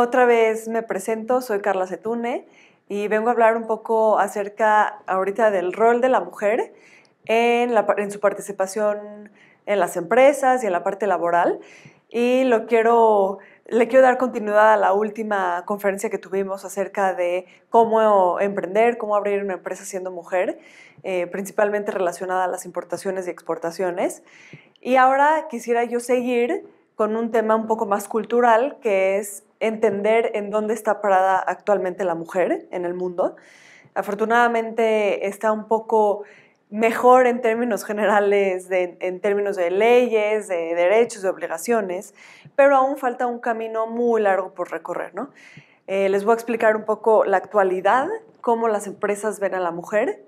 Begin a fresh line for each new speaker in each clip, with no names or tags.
otra vez me presento, soy Carla Cetune y vengo a hablar un poco acerca ahorita del rol de la mujer en, la, en su participación en las empresas y en la parte laboral. Y lo quiero, le quiero dar continuidad a la última conferencia que tuvimos acerca de cómo emprender, cómo abrir una empresa siendo mujer, eh, principalmente relacionada a las importaciones y exportaciones. Y ahora quisiera yo seguir con un tema un poco más cultural, que es entender en dónde está parada actualmente la mujer en el mundo. Afortunadamente está un poco mejor en términos generales, en términos de leyes, de derechos, de obligaciones, pero aún falta un camino muy largo por recorrer. ¿no? Eh, les voy a explicar un poco la actualidad, cómo las empresas ven a la mujer,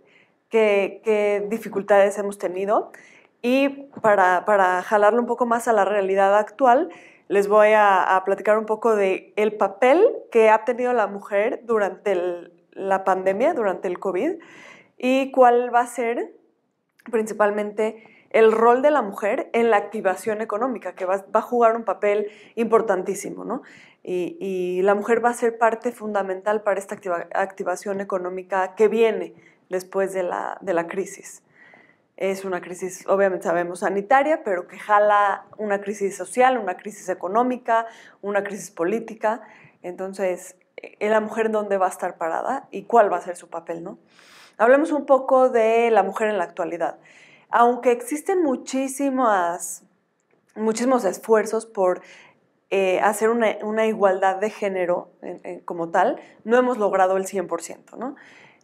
qué, dificultades hemos tenido y para, para jalarlo un poco más a la realidad actual, les voy a, platicar un poco de el papel que ha tenido la mujer durante la pandemia, durante el COVID, y cuál va a ser principalmente el rol de la mujer en la activación económica, que va, a jugar un papel importantísimo, ¿no? Y, la mujer va a ser parte fundamental para esta activación económica que viene después de la crisis es una crisis, obviamente sabemos, sanitaria, pero que jala una crisis social, una crisis económica, una crisis política. Entonces, ¿en ¿la mujer dónde va a estar parada y cuál va a ser su papel? ¿no? Hablemos un poco de la mujer en la actualidad. Aunque existen muchísimas, muchísimos esfuerzos por eh, hacer una, igualdad de género como tal, no hemos logrado el 100%.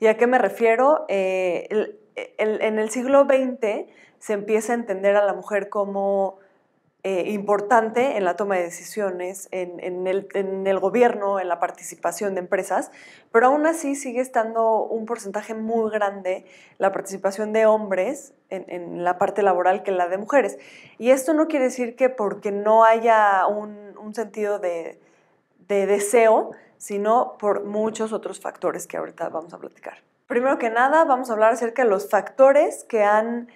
¿Y a qué me refiero? Eh, en el siglo XX se empieza a entender a la mujer como eh, importante en la toma de decisiones, en, el, gobierno, en la participación de empresas, pero aún así sigue estando un porcentaje muy grande la participación de hombres en, la parte laboral que la de mujeres. Y esto no quiere decir que porque no haya un, sentido de deseo, sino por muchos otros factores que ahorita vamos a platicar. Primero que nada, vamos a hablar acerca de los factores que han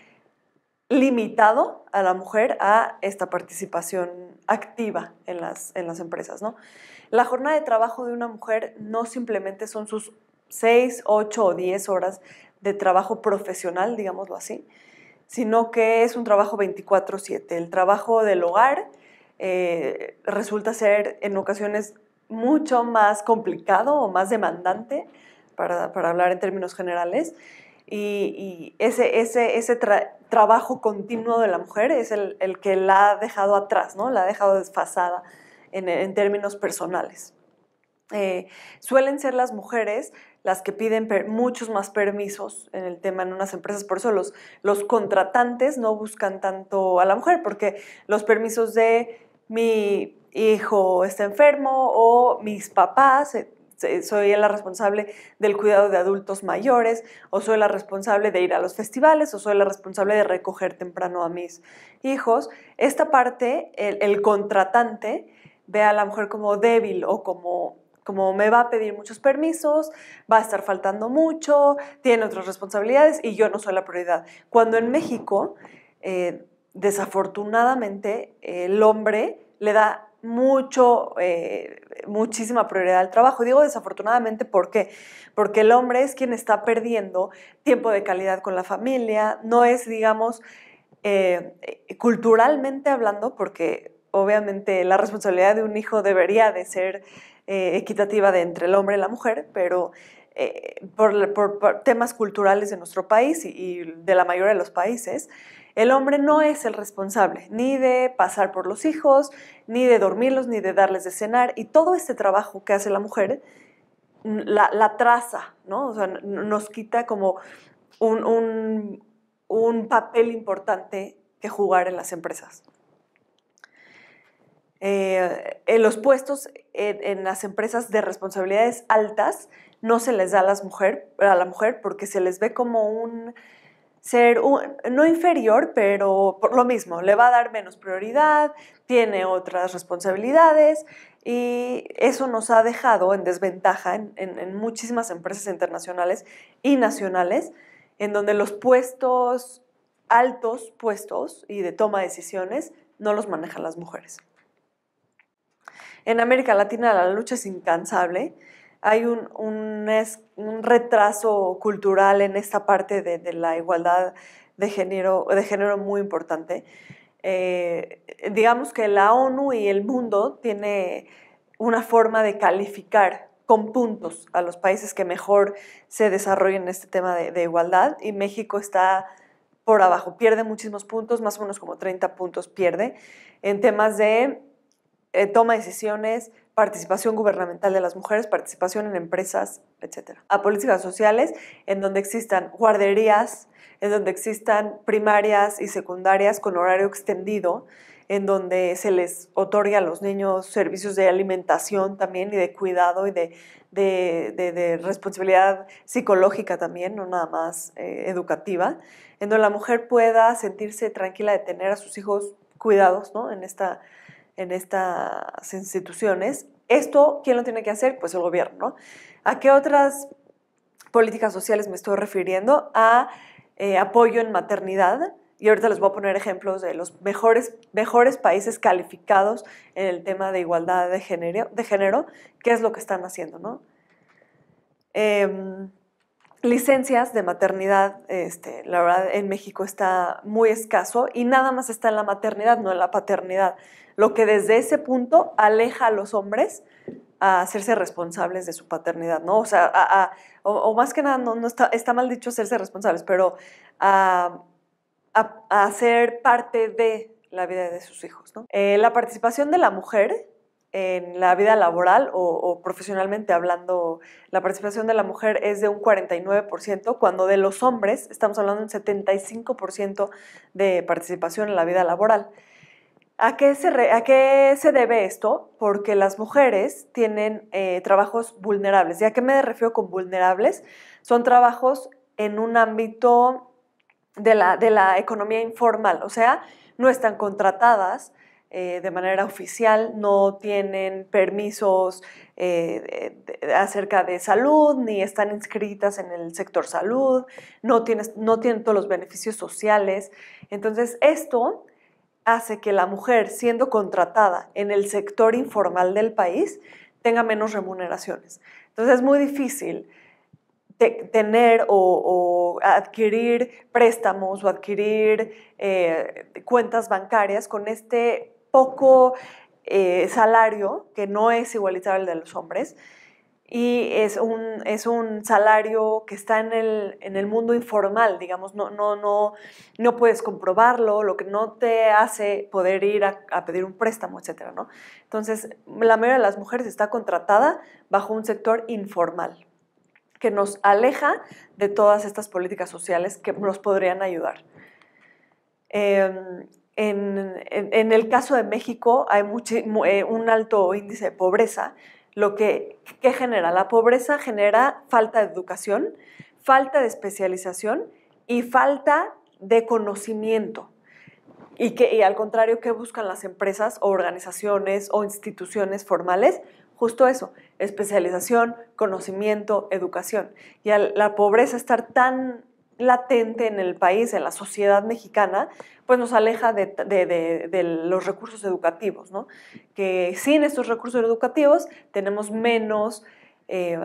limitado a la mujer a esta participación activa en las, empresas. ¿no? La jornada de trabajo de una mujer no simplemente son sus 6, 8 o 10 horas de trabajo profesional, digámoslo así, sino que es un trabajo 24/7. El trabajo del hogar eh, resulta ser en ocasiones mucho más complicado o más demandante para, hablar en términos generales. Y, ese, ese, ese trabajo continuo de la mujer es el, que la ha dejado atrás, ¿no? La ha dejado desfasada en, términos personales. Eh, suelen ser las mujeres las que piden muchos más permisos en el tema en unas empresas. Por eso los, los contratantes no buscan tanto a la mujer, porque los permisos de mi hijo está enfermo o mis papás eh, eh, soy la responsable del cuidado de adultos mayores, o soy la responsable de ir a los festivales, o soy la responsable de recoger temprano a mis hijos. Esta parte, el, contratante ve a la mujer como débil o como como me va a pedir muchos permisos, va a estar faltando mucho, tiene otras responsabilidades y yo no soy la prioridad. Cuando en México, eh, desafortunadamente, el hombre le da mucho, eh, muchísima prioridad al trabajo. Digo desafortunadamente, ¿por qué? Porque el hombre es quien está perdiendo tiempo de calidad con la familia, no es, digamos, eh, eh, culturalmente hablando, porque obviamente la responsabilidad de un hijo debería de ser equitativa de entre el hombre y la mujer, pero por, temas culturales de nuestro país y, de la mayoría de los países, el hombre no es el responsable ni de pasar por los hijos, ni de dormirlos, ni de darles de cenar. Y todo este trabajo que hace la mujer la, traza, ¿no? nos quita como un, papel importante que jugar en las empresas. Eh, en los puestos en, las empresas de responsabilidades altas no se les da a, las a la mujer porque se les ve como un ser no inferior, pero por lo mismo, le va a dar menos prioridad, tiene otras responsabilidades y eso nos ha dejado en desventaja en, en muchísimas empresas internacionales y nacionales, en donde los puestos altos puestos y de toma de decisiones no los manejan las mujeres. En América Latina la lucha es incansable hay un, retraso cultural en esta parte de, la igualdad de género, de género muy importante. Eh, digamos que la ONU y el mundo tiene una forma de calificar con puntos a los países que mejor se desarrollen en este tema de, igualdad y México está por abajo, pierde muchísimos puntos, más o menos como 30 puntos pierde en temas de eh, toma de decisiones, participación gubernamental de las mujeres, participación en empresas, etc. A políticas sociales en donde existan guarderías, en donde existan primarias y secundarias con horario extendido, en donde se les otorgue a los niños servicios de alimentación también y de cuidado y de, responsabilidad psicológica también, no nada más eh, educativa, en donde la mujer pueda sentirse tranquila de tener a sus hijos cuidados ¿no? en esta en estas instituciones. Esto, ¿quién lo tiene que hacer? Pues el gobierno. ¿A qué otras políticas sociales me estoy refiriendo? A eh, apoyo en maternidad. Y ahorita les voy a poner ejemplos de los mejores, mejores países calificados en el tema de igualdad de género, de género qué es lo que están haciendo, ¿no? Eh, licencias de maternidad, este, la verdad, en México está muy escaso y nada más está en la maternidad, no en la paternidad. Lo que desde ese punto aleja a los hombres a hacerse responsables de su paternidad, ¿no? O sea, o, más que nada, no, está, mal dicho hacerse responsables, pero a, ser parte de la vida de sus hijos, ¿no? Eh, la participación de la mujer en la vida laboral o, profesionalmente hablando, la participación de la mujer es de un 49%, cuando de los hombres estamos hablando de un 75% de participación en la vida laboral. ¿A qué, se debe esto? Porque las mujeres tienen eh, trabajos vulnerables. ¿Y a qué me refiero con vulnerables? Son trabajos en un ámbito de la economía informal, o sea, no están contratadas, eh, de manera oficial, no tienen permisos eh, acerca de salud, ni están inscritas en el sector salud, no, tienes, no tienen todos los beneficios sociales. Entonces, esto hace que la mujer siendo contratada en el sector informal del país tenga menos remuneraciones. Entonces es muy difícil tener o, adquirir préstamos o adquirir eh, cuentas bancarias con este poco eh, salario, que no es igualitario al de los hombres, y es un, es un salario que está en el, mundo informal, digamos, no, no, no, no puedes comprobarlo, lo que no te hace poder ir a, pedir un préstamo, etc. ¿no? Entonces, la mayoría de las mujeres está contratada bajo un sector informal que nos aleja de todas estas políticas sociales que nos podrían ayudar. Em, en, el caso de México hay eh, un alto índice de pobreza. Lo que, ¿Qué genera? La pobreza genera falta de educación, falta de especialización y falta de conocimiento. Y, que, al contrario, ¿qué buscan las empresas o organizaciones o instituciones formales? Justo eso, especialización, conocimiento, educación. Y la pobreza estar tan latente en el país, en la sociedad mexicana, pues nos aleja de, los recursos educativos, ¿no? Que sin estos recursos educativos tenemos menos eh,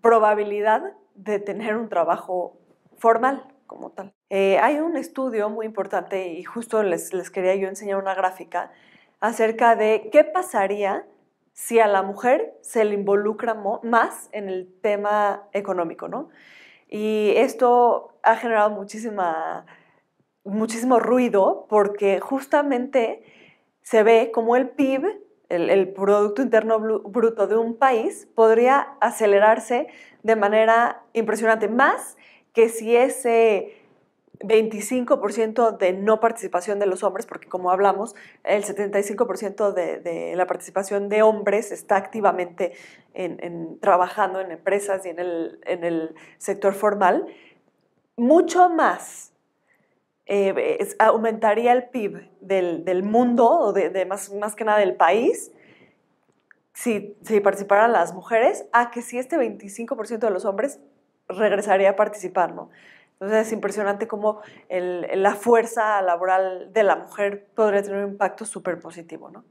probabilidad de tener un trabajo formal como tal. Eh, hay un estudio muy importante y justo les, les quería yo enseñar una gráfica acerca de qué pasaría si a la mujer se le involucra más en el tema económico, ¿no? Y esto ha generado muchísima, muchísimo ruido porque justamente se ve como el PIB, el, el, Producto Interno Bruto de un país, podría acelerarse de manera impresionante, más que si ese 25% de no participación de los hombres, porque como hablamos, el 75% de, de, la participación de hombres está activamente trabajando en empresas y en el, sector formal, mucho más eh, aumentaría el PIB del, mundo, o de, más, que nada del país, si, si participaran las mujeres, a que si este 25% de los hombres regresaría a participar, ¿no? Entonces es impresionante cómo la fuerza laboral de la mujer podría tener un impacto súper positivo. ¿no?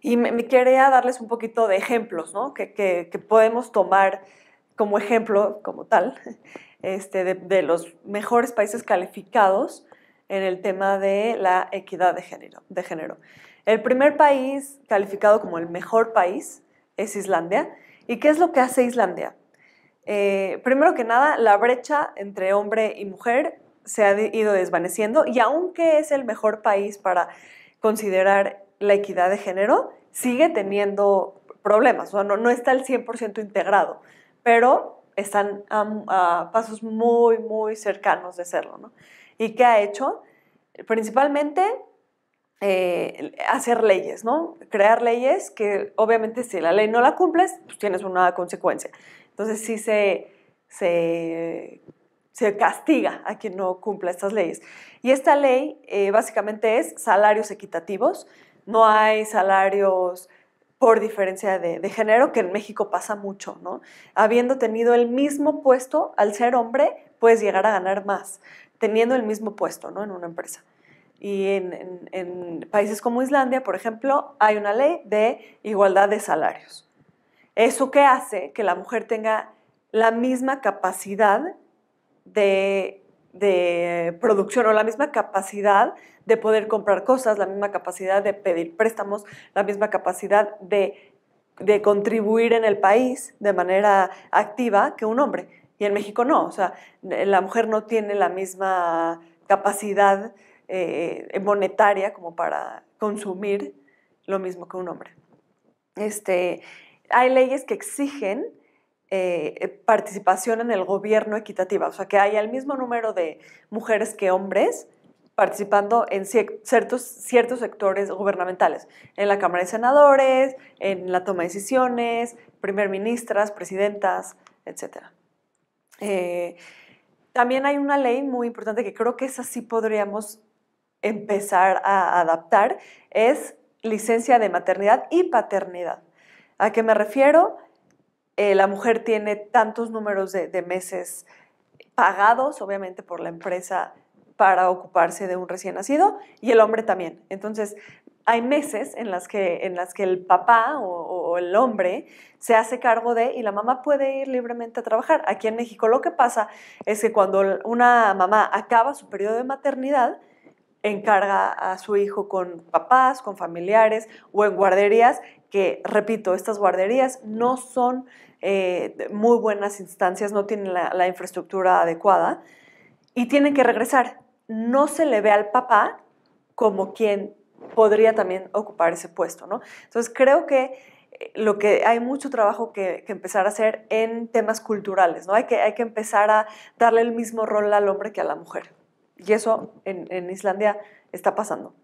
Y me, quería darles un poquito de ejemplos ¿no? que, podemos tomar como ejemplo, como tal, este, de, de, los mejores países calificados en el tema de la equidad de género, de género. El primer país calificado como el mejor país es Islandia. ¿Y qué es lo que hace Islandia? Eh, primero que nada, la brecha entre hombre y mujer se ha ido desvaneciendo y aunque es el mejor país para considerar la equidad de género, sigue teniendo problemas, no, está al 100% integrado, pero están a, pasos muy, muy cercanos de serlo. ¿no? ¿Y qué ha hecho? Principalmente eh, hacer leyes, ¿no? Crear leyes que obviamente si la ley no la cumples, pues tienes una consecuencia. Entonces sí se, se, castiga a quien no cumpla estas leyes. Y esta ley eh, básicamente es salarios equitativos, no hay salarios por diferencia de, género, que en México pasa mucho, ¿no? Habiendo tenido el mismo puesto, al ser hombre, puedes llegar a ganar más, teniendo el mismo puesto, ¿no? En una empresa. Y en países como Islandia, por ejemplo, hay una ley de igualdad de salarios. Eso que hace que la mujer tenga la misma capacidad de, producción o la misma capacidad de poder comprar cosas, la misma capacidad de pedir préstamos, la misma capacidad de, contribuir en el país de manera activa que un hombre. Y en México no, o sea, la mujer no tiene la misma capacidad eh, monetaria como para consumir lo mismo que un hombre. Este, hay leyes que exigen eh, eh, participación en el gobierno equitativa, o sea, que haya el mismo número de mujeres que hombres participando en ciertos, sectores gubernamentales, en la Cámara de Senadores, en la toma de decisiones, primer ministras, presidentas, etc. Eh, también hay una ley muy importante que creo que esa sí podríamos empezar a adaptar, es licencia de maternidad y paternidad. ¿A qué me refiero? Eh, la mujer tiene tantos números de, meses pagados, obviamente, por la empresa para ocuparse de un recién nacido y el hombre también. Entonces, hay meses en las que, en las que el papá o, el hombre se hace cargo de y la mamá puede ir libremente a trabajar. Aquí en México lo que pasa es que cuando una mamá acaba su periodo de maternidad, encarga a su hijo con papás, con familiares o en guarderías, que repito, estas guarderías no son eh, muy buenas instancias, no tienen la, infraestructura adecuada y tienen que regresar. No se le ve al papá como quien podría también ocupar ese puesto, ¿no? Entonces creo que eh, lo que hay mucho trabajo que, que, empezar a hacer en temas culturales, ¿no? Hay que, hay que empezar a darle el mismo rol al hombre que a la mujer. Y eso en, en Islandia está pasando.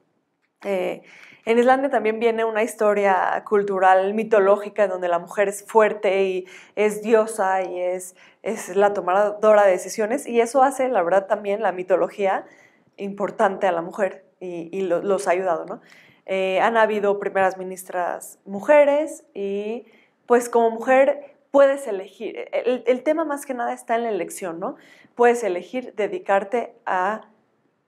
Eh, en Islandia también viene una historia cultural mitológica donde la mujer es fuerte y es diosa y es, es la tomadora de decisiones y eso hace, la verdad, también la mitología importante a la mujer y, y los ha ayudado. ¿no? Eh, han habido primeras ministras mujeres y pues como mujer puedes elegir, e, el, tema más que nada está en la elección, ¿no? Puedes elegir dedicarte a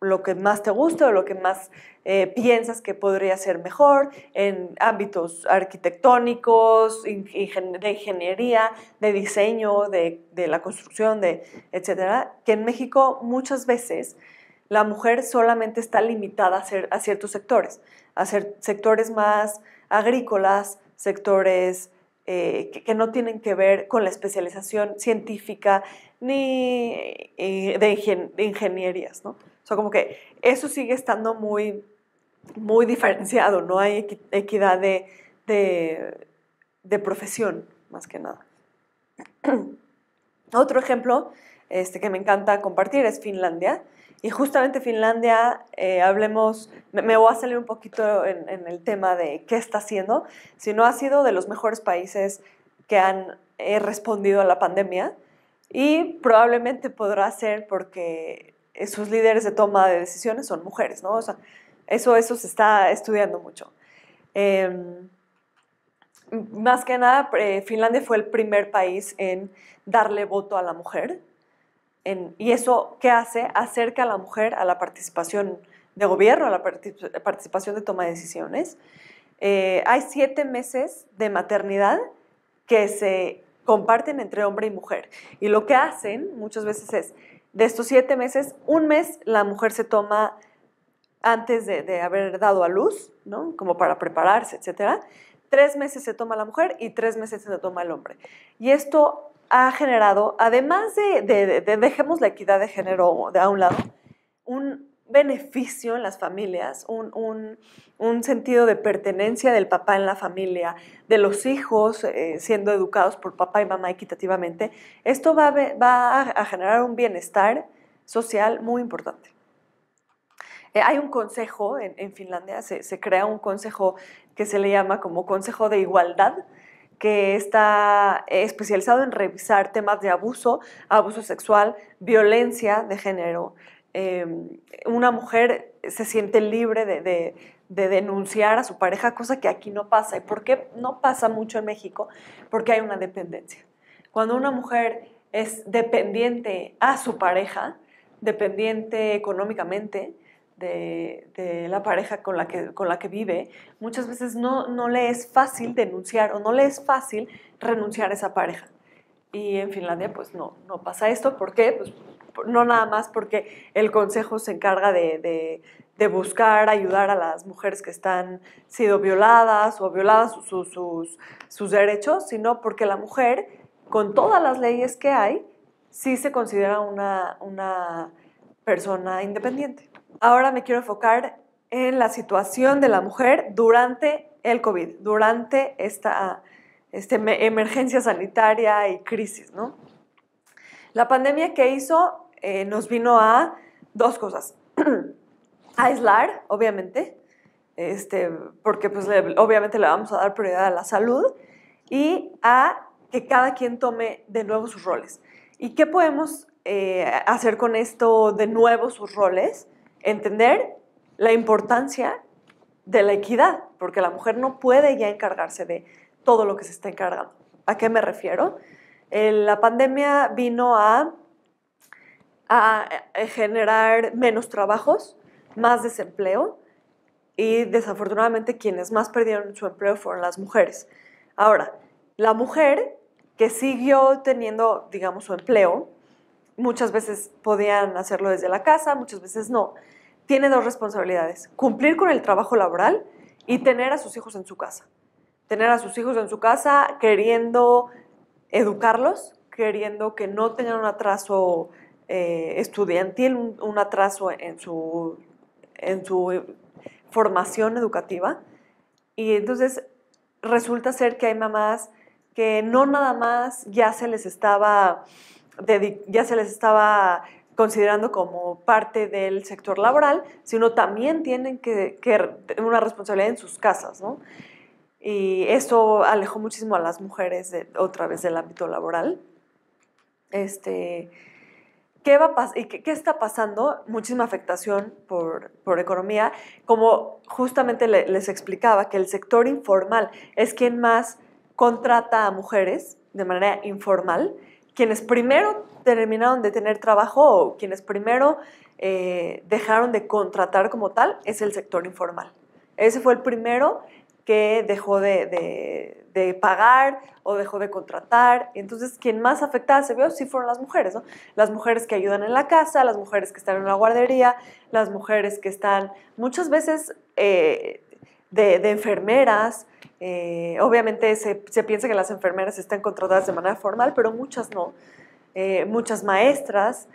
lo que más te gusta o lo que más eh, piensas que podría ser mejor en ámbitos arquitectónicos, de ingeniería, de diseño, de, la construcción, de, etcétera, que en México muchas veces la mujer solamente está limitada a, ser, a ciertos sectores, a ser sectores más agrícolas, sectores eh, que, no tienen que ver con la especialización científica ni eh, de, ingenierías, ¿no? O sea, como que eso sigue estando muy, diferenciado, no hay equidad de, profesión, más que nada. Otro ejemplo este, que me encanta compartir es Finlandia. Y justamente Finlandia, eh, hablemos, me, voy a salir un poquito en, el tema de qué está haciendo, sino ha sido de los mejores países que han eh, respondido a la pandemia y probablemente podrá ser porque sus líderes de toma de decisiones son mujeres, ¿no? O sea, eso, eso se está estudiando mucho. Em, más que nada, eh, Finlandia fue el primer país en darle voto a la mujer y eso, ¿qué hace? Acerca a la mujer a la participación de gobierno, a la participación de toma de decisiones. Eh, hay siete meses de maternidad que se comparten entre hombre y mujer. Y lo que hacen muchas veces es, de estos siete meses, un mes la mujer se toma antes de, haber dado a luz, ¿no? Como para prepararse, etc. Tres meses se toma la mujer y tres meses se toma el hombre. Y esto ha generado, además de, dejemos la equidad de género de a un lado, un beneficio en las familias, un, sentido de pertenencia del papá en la familia, de los hijos eh, siendo educados por papá y mamá equitativamente, esto va, a generar un bienestar social muy importante. Eh, hay un consejo en, Finlandia, se, se, crea un consejo que se le llama como Consejo de Igualdad, que está eh, especializado en revisar temas de abuso, abuso sexual, violencia de género. Em, una mujer se siente libre de, de, denunciar a su pareja, cosa que aquí no pasa. ¿Y por qué no pasa mucho en México? Porque hay una dependencia. Cuando una mujer es dependiente a su pareja, dependiente económicamente, de, la pareja con la, que, con la que vive, muchas veces no, no le es fácil denunciar o no le es fácil renunciar a esa pareja. Y en Finlandia pues no, no pasa esto. ¿Por qué? Pues no nada más porque el Consejo se encarga de, de, buscar, ayudar a las mujeres que están sido violadas o violadas sus, sus, sus, derechos, sino porque la mujer, con todas las leyes que hay, sí se considera una, una persona independiente. Ahora me quiero enfocar en la situación de la mujer durante el COVID, durante esta, este emergencia sanitaria y crisis. La pandemia que hizo eh, nos vino a dos cosas. aislar, obviamente, este, porque pues, obviamente le vamos a dar prioridad a la salud y a que cada quien tome de nuevo sus roles. ¿Y qué podemos eh, hacer con esto de nuevo sus roles? entender la importancia de la equidad, porque la mujer no puede ya encargarse de todo lo que se está encargando. ¿A qué me refiero? Eh, la pandemia vino a eh, generar menos trabajos, más desempleo y desafortunadamente quienes más perdieron su empleo fueron las mujeres. Ahora, la mujer que siguió teniendo, digamos, su empleo, muchas veces podían hacerlo desde la casa, muchas veces no. Tiene dos responsabilidades, cumplir con el trabajo laboral y tener a sus hijos en su casa. Tener a sus hijos en su casa queriendo educarlos, queriendo que no tengan un atraso eh, estudiantil, un, atraso en su, en su formación educativa. Y entonces resulta ser que hay mamás que no nada más ya se les estaba ya se les estaba considerando como parte del sector laboral, sino también tienen que, tener una responsabilidad en sus casas, ¿no? Y eso alejó muchísimo a las mujeres otra vez del ámbito laboral. Este, ¿qué, y qué, está pasando? Muchísima afectación por, economía. Como justamente les explicaba, que el sector informal es quien más contrata a mujeres de manera informal quienes primero terminaron de tener trabajo o quienes primero eh, dejaron de contratar como tal es el sector informal. Ese fue el primero que dejó de, pagar o dejó de contratar. Entonces, quien más afectada se vio sí fueron las mujeres, Las mujeres que ayudan en la casa, las mujeres que están en la guardería, las mujeres que están muchas veces eh, de enfermeras, eh, obviamente se, piensa que las enfermeras están contratadas de manera formal, pero muchas no. Eh, muchas maestras.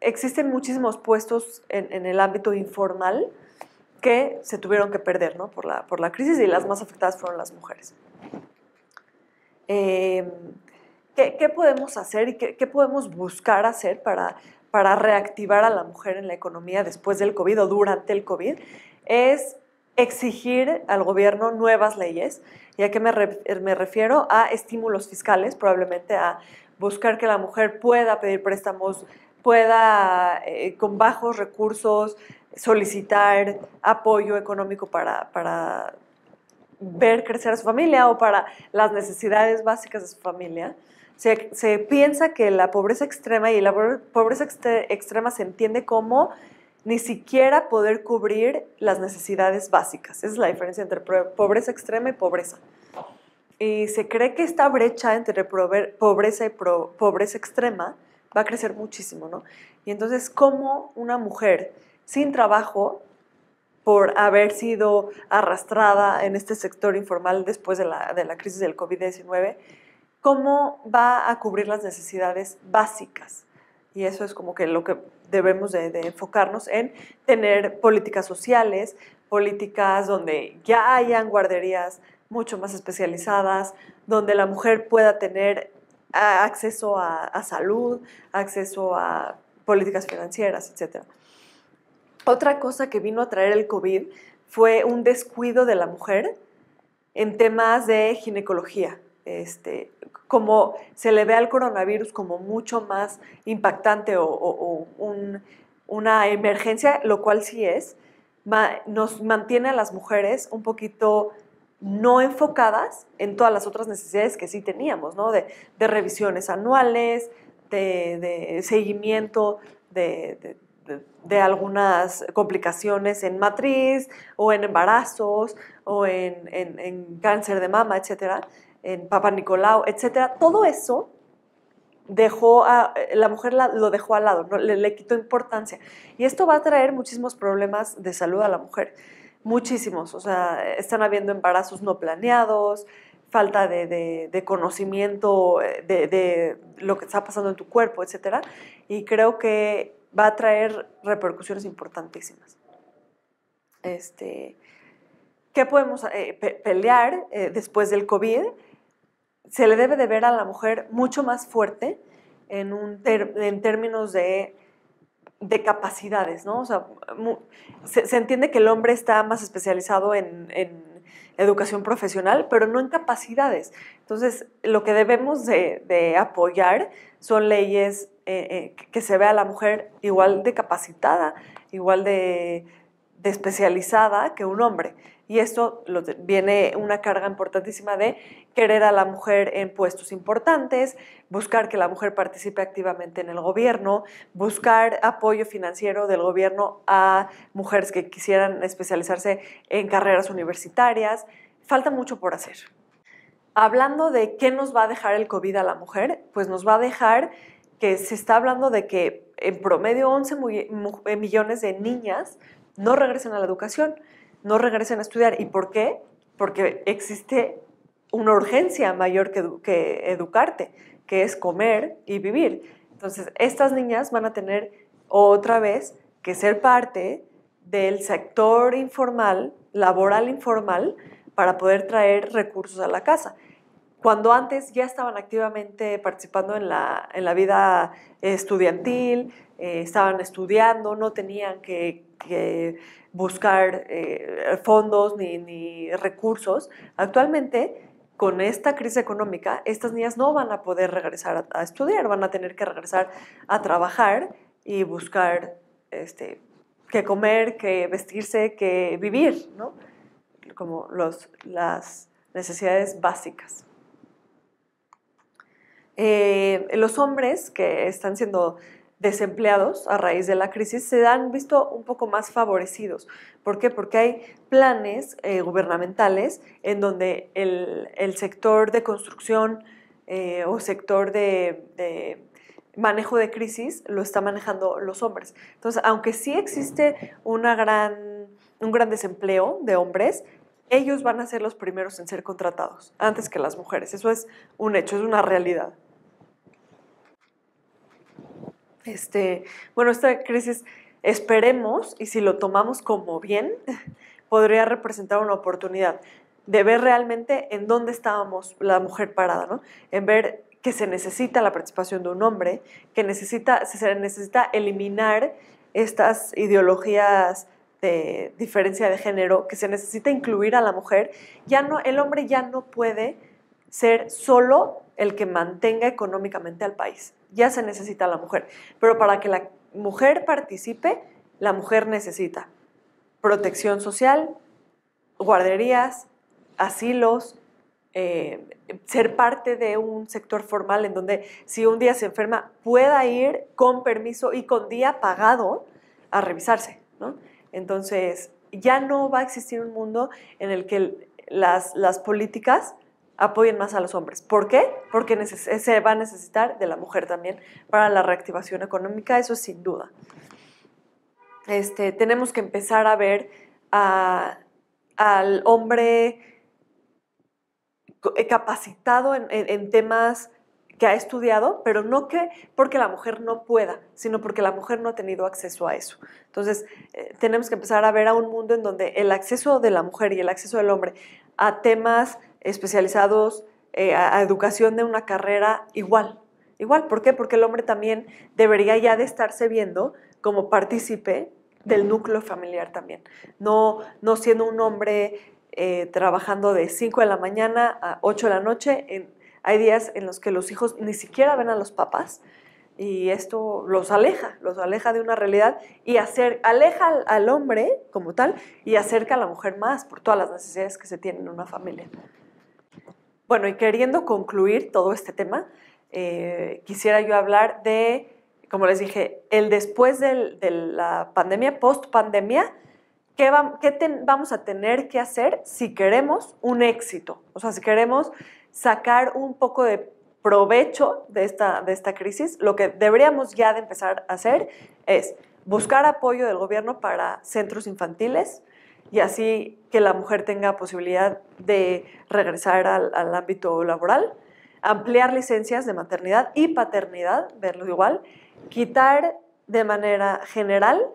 Existen muchísimos puestos en, el ámbito informal que se tuvieron que perder ¿no? por, la, por, la, crisis y las más afectadas fueron las mujeres. Em, ¿qué, podemos hacer y qué, podemos buscar hacer para, para reactivar a la mujer en la economía después del COVID o durante el COVID? Es exigir al gobierno nuevas leyes. ya a qué me, refiero? A estímulos fiscales, probablemente a buscar que la mujer pueda pedir préstamos, pueda eh, con bajos recursos solicitar apoyo económico para, para ver crecer a su familia o para las necesidades básicas de su familia. Se, se piensa que la pobreza extrema y la pobreza extrema se entiende como ni siquiera poder cubrir las necesidades básicas. es la diferencia entre pobreza extrema y pobreza. Y se cree que esta brecha entre pobreza y pobreza extrema va a crecer muchísimo, ¿no? Y entonces, ¿cómo una mujer sin trabajo, por haber sido arrastrada en este sector informal después de la, de la crisis del COVID-19, cómo va a cubrir las necesidades básicas? Y eso es como que lo que debemos de, enfocarnos en tener políticas sociales, políticas donde ya hayan guarderías mucho más especializadas, donde la mujer pueda tener acceso a, a, salud, acceso a políticas financieras, etc. Otra cosa que vino a traer el COVID fue un descuido de la mujer en temas de ginecología. Este, como se le ve al coronavirus como mucho más impactante o, una emergencia, lo cual sí es, nos mantiene a las mujeres un poquito no enfocadas en todas las otras necesidades que sí teníamos, De, revisiones anuales, de, seguimiento de, algunas complicaciones en matriz o en embarazos o en, en cáncer de mama, etcétera en Papa Nicolau, etcétera, Todo eso dejó a, la mujer lo dejó al lado, ¿no? le, quitó importancia. Y esto va a traer muchísimos problemas de salud a la mujer, muchísimos. O sea, están habiendo embarazos no planeados, falta de, conocimiento eh, de, lo que está pasando en tu cuerpo, etcétera. Y creo que va a traer repercusiones importantísimas. Este, ¿Qué podemos eh, pelear eh, después del COVID? se le debe de ver a la mujer mucho más fuerte en, un en términos de, capacidades, ¿no? O sea, se, entiende que el hombre está más especializado en, educación profesional, pero no en capacidades. Entonces, lo que debemos de, apoyar son leyes eh, eh, que se vea a la mujer igual de capacitada, igual de de especializada que un hombre. Y esto viene una carga importantísima de querer a la mujer en puestos importantes, buscar que la mujer participe activamente en el gobierno, buscar apoyo financiero del gobierno a mujeres que quisieran especializarse en carreras universitarias. Falta mucho por hacer. Hablando de qué nos va a dejar el COVID a la mujer, pues nos va a dejar que se está hablando de que en promedio 11 eh, millones de niñas no regresan a la educación, no regresan a estudiar. ¿Y por qué? Porque existe una urgencia mayor que, educarte, que es comer y vivir. Entonces, estas niñas van a tener otra vez que ser parte del sector informal, laboral informal, para poder traer recursos a la casa. Cuando antes ya estaban activamente participando en la, vida estudiantil, eh, estaban estudiando, no tenían que que buscar eh, fondos ni, recursos. Actualmente, con esta crisis económica, estas niñas no van a poder regresar a, estudiar, van a tener que regresar a trabajar y buscar este, qué comer, qué vestirse, qué vivir, como los, las necesidades básicas. Eh, los hombres que están siendo desempleados a raíz de la crisis se han visto un poco más favorecidos. ¿Por qué? Porque hay planes eh, gubernamentales en donde el, sector de construcción eh, o sector de, manejo de crisis lo están manejando los hombres. Entonces, aunque sí existe una gran, un gran desempleo de hombres, ellos van a ser los primeros en ser contratados antes que las mujeres. Eso es un hecho, es una realidad. Este, bueno, esta crisis esperemos, y si lo tomamos como bien, podría representar una oportunidad de ver realmente en dónde estábamos la mujer parada, ¿no? En ver que se necesita la participación de un hombre, que necesita, se necesita eliminar estas ideologías de diferencia de género, que se necesita incluir a la mujer, ya no, el hombre ya no puede ser solo el que mantenga económicamente al país ya se necesita la mujer. Pero para que la mujer participe, la mujer necesita protección social, guarderías, asilos, eh, ser parte de un sector formal en donde si un día se enferma pueda ir con permiso y con día pagado a revisarse. Entonces, ya no va a existir un mundo en el que las, las políticas apoyen más a los hombres. ¿Por qué? Porque eh, se va a necesitar de la mujer también para la reactivación económica, eso es sin duda. Este, tenemos que empezar a ver al hombre eh, capacitado en, temas que ha estudiado, pero no que porque la mujer no pueda, sino porque la mujer no ha tenido acceso a eso. Entonces, eh, tenemos que empezar a ver a un mundo en donde el acceso de la mujer y el acceso del hombre a temas especializados eh, a, educación de una carrera igual. Igual, ¿por qué? Porque el hombre también debería ya de estarse viendo como partícipe del núcleo familiar también, no, no siendo un hombre eh, trabajando de 5 de la mañana a 8 de la noche. hay días en los que los hijos ni siquiera ven a los papás y esto los aleja, los aleja de una realidad y hacer, aleja al hombre como tal y acerca a la mujer más por todas las necesidades que se tienen en una familia. Bueno, y queriendo concluir todo este tema, eh, quisiera yo hablar de, como les dije, el después de la pandemia, post pandemia, ¿qué, vamos a tener que hacer si queremos un éxito? O sea, si queremos sacar un poco de provecho de esta, de esta crisis, lo que deberíamos ya de empezar a hacer es buscar apoyo del gobierno para centros infantiles, y así que la mujer tenga posibilidad de regresar al, ámbito laboral, ampliar licencias de maternidad y paternidad, verlo igual, quitar de manera general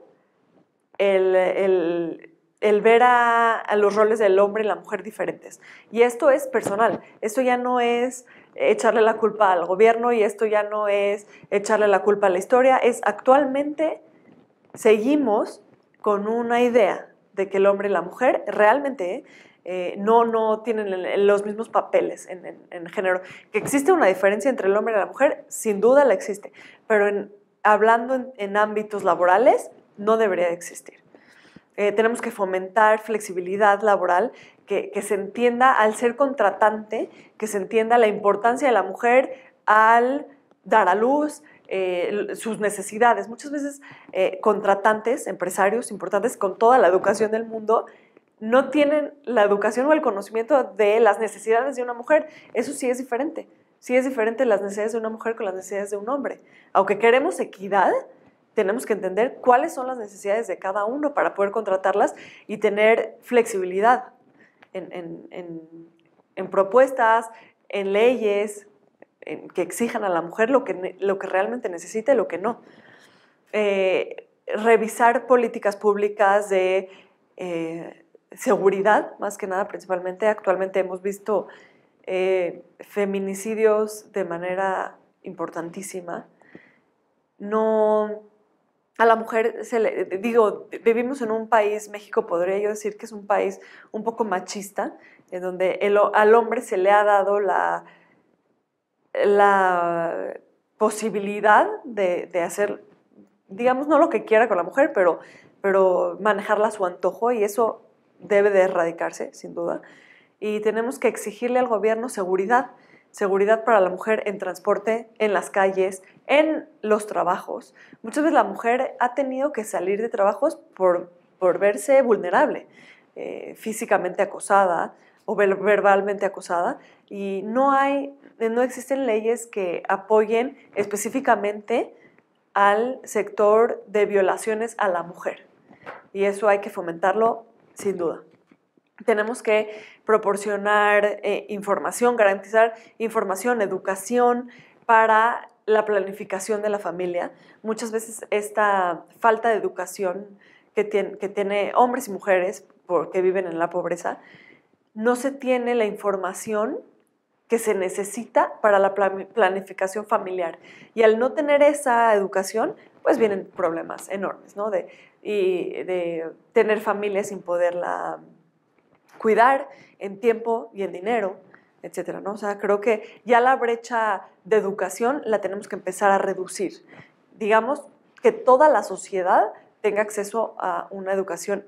el, el, ver a, los roles del hombre y la mujer diferentes. Y esto es personal, esto ya no es echarle la culpa al gobierno y esto ya no es echarle la culpa a la historia, es actualmente seguimos con una idea de que el hombre y la mujer realmente eh, no, tienen los mismos papeles en, en, género. Que existe una diferencia entre el hombre y la mujer, sin duda la existe, pero hablando en, ámbitos laborales no debería existir. Eh, tenemos que fomentar flexibilidad laboral, que, se entienda al ser contratante, que se entienda la importancia de la mujer al dar a luz, eh, sus necesidades. Muchas veces eh, contratantes, empresarios importantes con toda la educación del mundo, no tienen la educación o el conocimiento de las necesidades de una mujer. Eso sí es diferente. Sí es diferente las necesidades de una mujer con las necesidades de un hombre. Aunque queremos equidad, tenemos que entender cuáles son las necesidades de cada uno para poder contratarlas y tener flexibilidad en, en, en propuestas, en leyes, que exijan a la mujer lo que, lo que realmente necesita y lo que no. Eh, revisar políticas públicas de eh, seguridad, más que nada, principalmente. Actualmente hemos visto eh, feminicidios de manera importantísima. No, a la mujer se digo, vivimos en un país, México podría yo decir que es un país un poco machista, en donde el, al hombre se le ha dado la la posibilidad de, hacer, digamos, no lo que quiera con la mujer, pero, manejarla a su antojo y eso debe de erradicarse, sin duda. Y tenemos que exigirle al gobierno seguridad, seguridad para la mujer en transporte, en las calles, en los trabajos. Muchas veces la mujer ha tenido que salir de trabajos por, verse vulnerable, eh, físicamente acosada, o verbalmente acosada y no hay, no existen leyes que apoyen específicamente al sector de violaciones a la mujer. Y eso hay que fomentarlo sin duda. Tenemos que proporcionar eh, información, garantizar información, educación para la planificación de la familia. Muchas veces esta falta de educación que, tiene, que tiene hombres y mujeres porque viven en la pobreza, no se tiene la información que se necesita para la planificación familiar. Y al no tener esa educación, pues vienen problemas enormes, ¿no? De, y de tener familia sin poderla cuidar en tiempo y en dinero, etcétera, ¿no? O sea, creo que ya la brecha de educación la tenemos que empezar a reducir. Digamos que toda la sociedad tenga acceso a una educación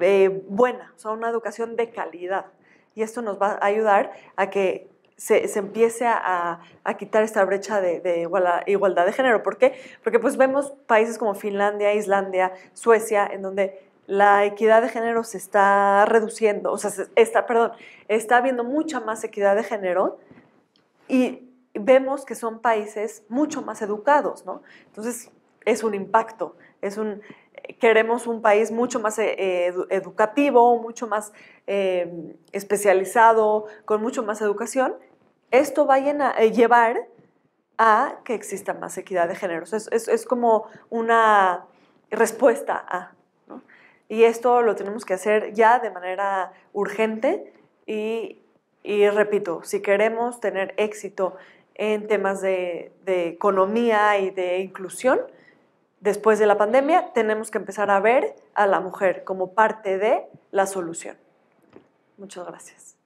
eh, buena, o sea, una educación de calidad. Y esto nos va a ayudar a que se, empiece a, quitar esta brecha de, igualdad, de género. ¿Por qué? Porque pues vemos países como Finlandia, Islandia, Suecia, en donde la equidad de género se está reduciendo, o sea, está, perdón, está habiendo mucha más equidad de género y vemos que son países mucho más educados, ¿no? Entonces, es un impacto, es un, queremos un país mucho más eh, educativo, mucho más em, especializado, con mucho más educación, esto va a eh, llevar a que exista más equidad de género. Es, como una respuesta a. Y esto lo tenemos que hacer ya de manera urgente y, repito, si queremos tener éxito en temas de economía y de inclusión, después de la pandemia tenemos que empezar a ver a la mujer como parte de la solución. Muchas gracias.